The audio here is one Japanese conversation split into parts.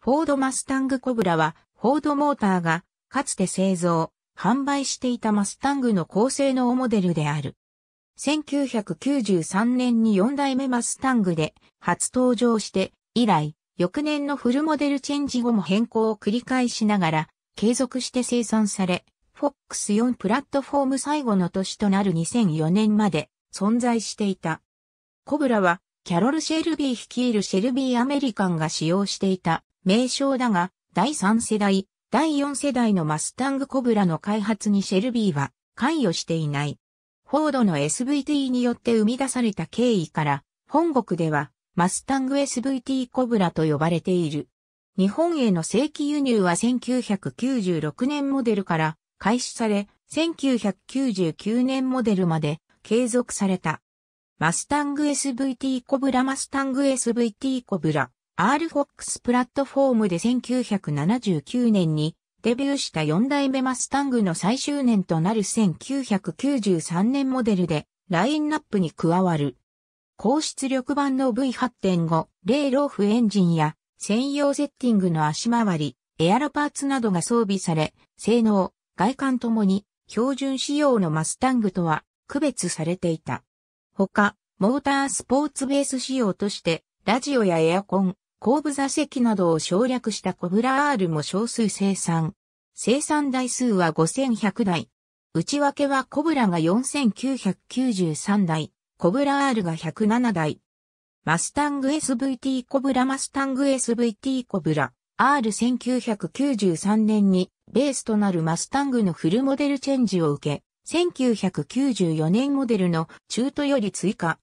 フォードマスタングコブラは、フォードモーターが、かつて製造、販売していたマスタングの高性能モデルである。1993年に4代目マスタングで初登場して、以来、翌年のフルモデルチェンジ後も変更を繰り返しながら、継続して生産され、FOX4 プラットフォーム最後の年となる2004年まで存在していた。コブラは、キャロル・シェルビー率いるシェルビーアメリカンが使用していた名称だが、第3世代、第4世代のマスタングコブラの開発にシェルビーは関与していない。フォードの SVT によって生み出された経緯から、本国ではマスタング SVT コブラと呼ばれている。日本への正規輸入は1996年モデルから開始され、1999年モデルまで継続された。マスタング SVT コブラマスタング SVT コブラアール・フォックスプラットフォームで1979年にデビューした4代目マスタングの最終年となる1993年モデルでラインナップに加わる。高出力版の V8.5、イローフエンジンや専用セッティングの足回り、エアロパーツなどが装備され、性能、外観ともに標準仕様のマスタングとは区別されていた。他、モータースポーツベース仕様として、ラジオやエアコン、後部座席などを省略したコブラ R も少数生産。生産台数は5100台。内訳はコブラが4993台、コブラ R が107台。マスタング SVT コブラマスタング SVT コブラ R1993 年にベースとなるマスタングのフルモデルチェンジを受け、1994年モデルの中途より追加。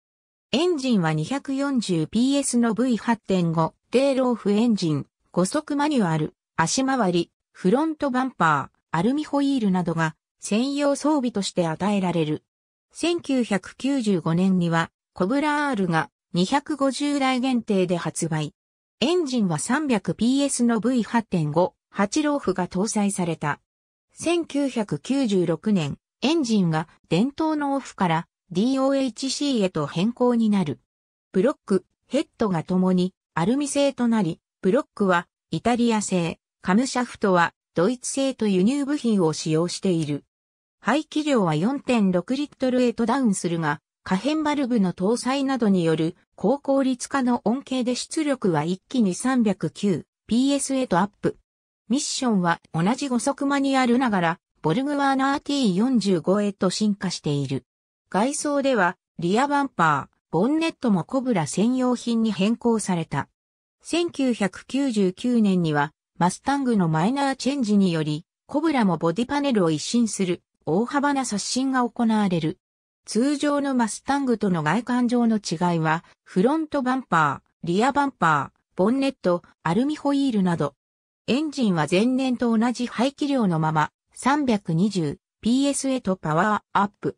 エンジンは 240PS の V8.5 定ローフエンジン、5速マニュアル、足回り、フロントバンパー、アルミホイールなどが専用装備として与えられる。1995年にはコブラ R が250台限定で発売。エンジンは 300PS の V8.5、8ローフが搭載された。1996年、エンジンが伝統のオフから DOHC へと変更になる。ブロック、ヘッドが共にアルミ製となり、ブロックはイタリア製、カムシャフトはドイツ製と輸入部品を使用している。排気量は4.6リットルへとダウンするが、可変バルブの搭載などによる高効率化の恩恵で出力は一気に 309PS へとアップ。ミッションは同じ5速マニュアルながら、ボルグワーナー T45 へと進化している。外装では、リアバンパー、ボンネットもコブラ専用品に変更された。1999年には、マスタングのマイナーチェンジにより、コブラもボディパネルを一新する、大幅な刷新が行われる。通常のマスタングとの外観上の違いは、フロントバンパー、リアバンパー、ボンネット、アルミホイールなど。エンジンは前年と同じ排気量のまま、3 2 0 p s へとパワーアップ。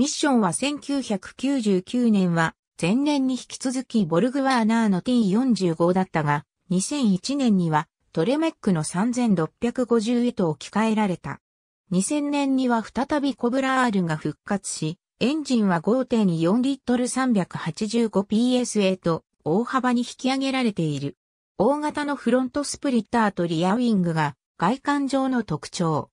ミッションは1999年は前年に引き続きボルグワーナーの T45 だったが、2001年にはトレメックの3650へと置き換えられた。2000年には再びコブラ R が復活し、エンジンは5.4リットル 385PS へと大幅に引き上げられている。大型のフロントスプリッターとリアウィングが外観上の特徴。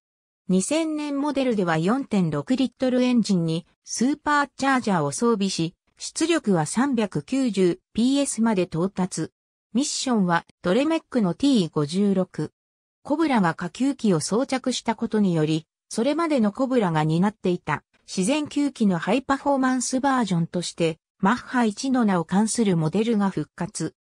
2000年モデルでは4.6リットルエンジンにスーパーチャージャーを装備し、出力は 390PS まで到達。ミッションはトレメックの T56。コブラが下級機を装着したことにより、それまでのコブラが担っていた自然球機のハイパフォーマンスバージョンとして、マッハ1の名を冠するモデルが復活。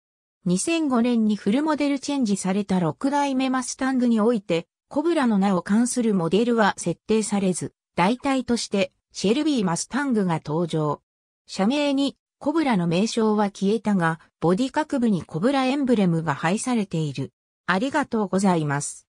2005年にフルモデルチェンジされた6代目マスタングにおいて、コブラの名を冠するモデルは設定されず、代替としてシェルビー・マスタングが登場。社名にコブラの名称は消えたが、ボディ各部にコブラエンブレムが配されている。ありがとうございます。